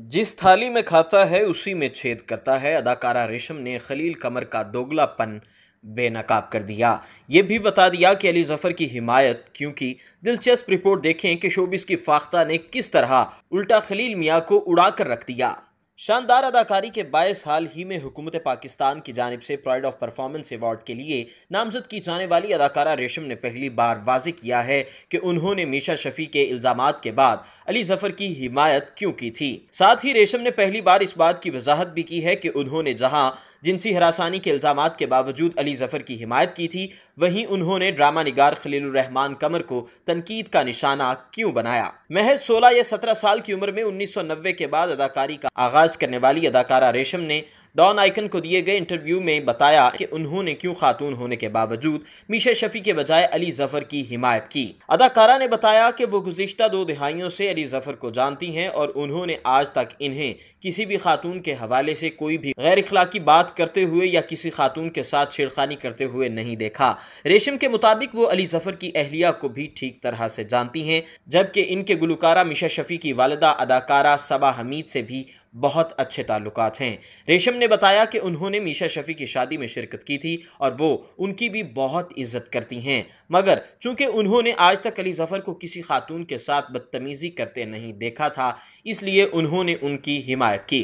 जिस थाली में खाता है उसी में छेद करता है अदाकारा रेशम ने खलील कमर का दोगलापन बेनकाब कर दिया ये भी बता दिया कि अली जफ़र की हिमायत क्योंकि दिलचस्प रिपोर्ट देखें कि शोबिस की फाख्ता ने किस तरह उल्टा खलील मियाँ को उड़ा कर रख दिया शानदार अदाकारी के बायस हाल ही में हुकूमत पाकिस्तान की जानब से प्राइड ऑफ परफॉर्मेंस अवार्ड के लिए नामजद की जाने वाली अदाकारा रेशम ने पहली बार वाज किया है कि उन्होंने मीशा शफी के इल्ज़ाम के बाद अली जफर की हिमायत क्यों की थी साथ ही रेशम ने पहली बार इस बात की वजाहत भी की है कि उन्होंने जहाँ जिनसी हरासानी के इल्ज़ाम के बावजूद अली जफर की हिमायत की थी वहीं उन्होंने ड्रामा निगार खलीलरहमान कमर को तनकीद का निशाना क्यों बनाया महज सोलह या सत्रह साल की उम्र में उन्नीस सौ नब्बे के बाद अदाकारी का आगाज काज करने वाली अदाकारा रेशम ने डॉन आइकन को दिए गए इंटरव्यू में बताया कि उन्होंने क्यों खातून होने के बावजूद मीशा शफी के बजाय अली जफर की हिमायत की अदाकारा ने बताया कि वो गुजशत दो दिहाइयों से अली जफर को जानती हैं और उन्होंने आज तक इन्हें किसी भी खातून के हवाले से कोई भी गैर अखलाकी बात करते हुए या किसी खातून के साथ छेड़खानी करते हुए नहीं देखा रेशम के मुताबिक वो अली जफर की अहलिया को भी ठीक तरह से जानती हैं जबकि इनके गुलकारा मिशा शफी की वालदा अदाकारा सबा हमीद से भी बहुत अच्छे ताल्लुकात हैं रेशम ने ने बताया कि उन्होंने मीशा शफी की शादी में शिरकत की थी और वो उनकी भी बहुत इज्जत करती हैं मगर चूंकि उन्होंने आज तक अली जफ़र को किसी खातून के साथ बदतमीज़ी करते नहीं देखा था इसलिए उन्होंने उनकी हिमायत की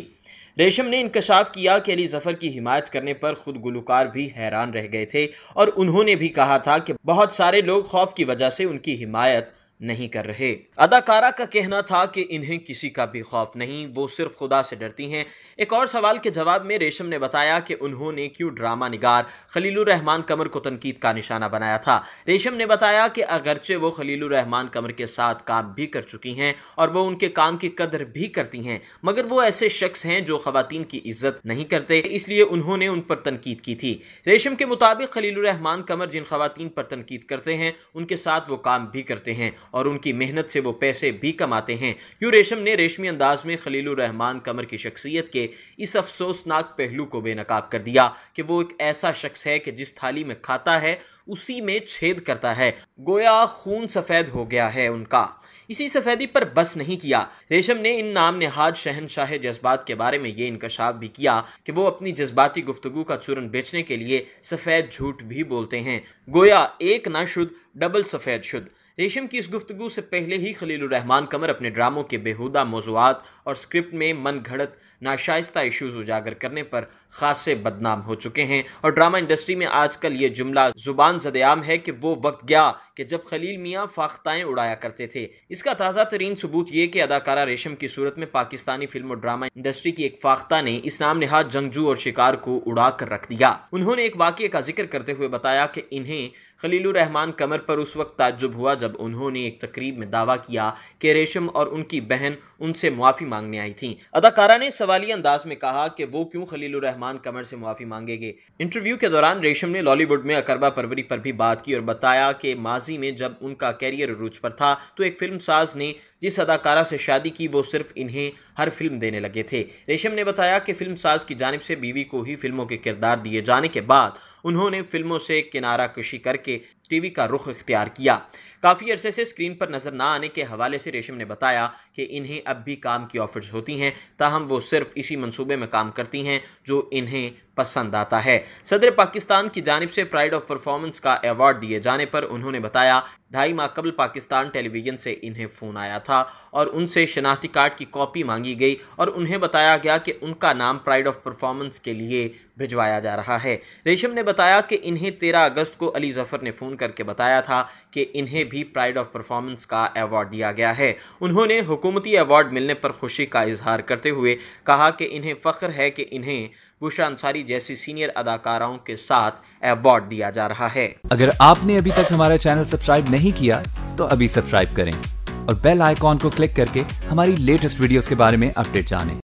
रेशम ने इंकशाफ किया कि अली जफ़र की हिमायत करने पर खुद गुलकार भी हैरान रह गए थे और उन्होंने भी कहा था कि बहुत सारे लोग खौफ की वजह से उनकी हिमायत नहीं कर रहे अदाकारा का कहना था कि इन्हें किसी का भी खौफ नहीं वो सिर्फ खुदा से डरती हैं एक और सवाल के जवाब में रेशम ने बताया कि उन्होंने क्यों ड्रामा निगार खलीलुररहमान कमर को तनकीद का निशाना बनाया था रेशम ने बताया कि अगरचे वो खलीलुररहमान कमर के साथ काम भी कर चुकी हैं और वो उनके काम की कदर भी करती हैं मगर वो ऐसे शख्स हैं जो खुतिन की इज्जत नहीं करते इसलिए उन्होंने उन पर तनकीद की थी रेशम के मुताबिक खलीलुररहमान कमर जिन खुतिन पर तनकीद करते हैं उनके साथ वो काम भी करते हैं और उनकी मेहनत से वो पैसे भी कमाते हैं क्यों रेशम ने रेशमी अंदाज में रहमान कमर की शख्सियत के इस अफसोसनाक पहलू को बेनकाब कर दिया कि वो एक ऐसा शख्स है कि जिस थाली में खाता है उसी में छेद करता है गोया खून सफ़ेद हो गया है उनका इसी सफ़ेदी पर बस नहीं किया रेशम ने इन नाम नेहाज शहनशाह जज्बात के बारे में ये इंकशाफ भी किया कि वो अपनी जज्बाती गुफ्तु का चूरन बेचने के लिए सफ़ेद झूठ भी बोलते हैं गोया एक ना शुद्ध डबल सफ़ेद शुद्ध रेशम की इस गुफ्तगु से पहले ही खलील रहमान कमर अपने ड्रामों के बेहुदा मौजूद और स्क्रिप्ट में मन घड़त नाशाइस्ता इश्यूज़ उजागर करने पर खासे बदनाम हो चुके हैं और ड्रामा इंडस्ट्री में आजकल ये जुमला ज़ुबान जदयाम है कि वो वक्त गया कि जब खलील मियाँ फाख्ताएँ उड़ाया करते थे इसका ताज़ा तरीन सबूत ये कि अदाकारा रेशम की सूरत में पाकिस्तानी फिल्म और ड्रामा इंडस्ट्री की एक फाख्ता ने इस नाम नहा जंगजू और शिकार को उड़ा कर रख दिया उन्होंने एक वाक्य का जिक्र करते हुए बताया कि इन्हें खलील रहमान कमर पर उस वक्त ताजुब हुआ जब उन्होंने एक तकरीब में दावा किया कि रेशम और उनकी बहन उनसे मुआफ़ी मांगने आई थीं अदाकारा ने सवाली अंदाज में कहा कि वो क्यों खलील रहमान कमर से मुआफ़ी मांगेंगे इंटरव्यू के दौरान रेशम ने लॉलीवुड में अकरबा परवरी पर भी बात की और बताया कि माजी में जब उनका कैरियर रूज पर था तो एक फिल्म साज ने जिस अदाकारा से शादी की वो सिर्फ इन्हें हर फिल्म देने लगे थे रेशम ने बताया कि फिल्म साज की जानब से बीवी को ही फिल्मों के किरदार दिए जाने के बाद उन्होंने फिल्मों से किनारा कशी करके टीवी का रुख अख्तियार किया काफ़ी अरसे से स्क्रीन पर नज़र ना आने के हवाले से रेशम ने बताया कि इन्हें अब भी काम की ऑफर्स होती हैं ताहम वो सिर्फ इसी मनसूबे में काम करती हैं जो इन्हें पसंद आता है सदर पाकिस्तान की जानब से प्राइड ऑफ परफॉर्मेंस का अवार्ड दिए जाने पर उन्होंने बताया ढाई माह कबल पाकिस्तान टेलीविज़न से इन्हें फ़ोन आया था और उनसे शनाख्ती कार्ड की कॉपी मांगी गई और उन्हें बताया गया कि उनका नाम प्राइड ऑफ परफॉर्मेंस के लिए भिजवाया जा रहा है रेशम ने बताया कि इन्हें तेरह अगस्त को अली जफ़र ने फ़ोन करके बताया था कि इन्हें भी प्राइड ऑफ परफॉर्मेंस का अवार्ड दिया गया है उन्होंने हुकूमती अवार्ड मिलने पर खुशी का इजहार करते हुए कहा कि इन्हें फ़ख्र है कि इन्हें बुशा अंसारी जैसी सीनियर अदाकाराओं के साथ अवार्ड दिया जा रहा है अगर आपने अभी तक हमारा चैनल सब्सक्राइब नहीं किया तो अभी सब्सक्राइब करें और बेल आइकॉन को क्लिक करके हमारी लेटेस्ट वीडियोस के बारे में अपडेट जानें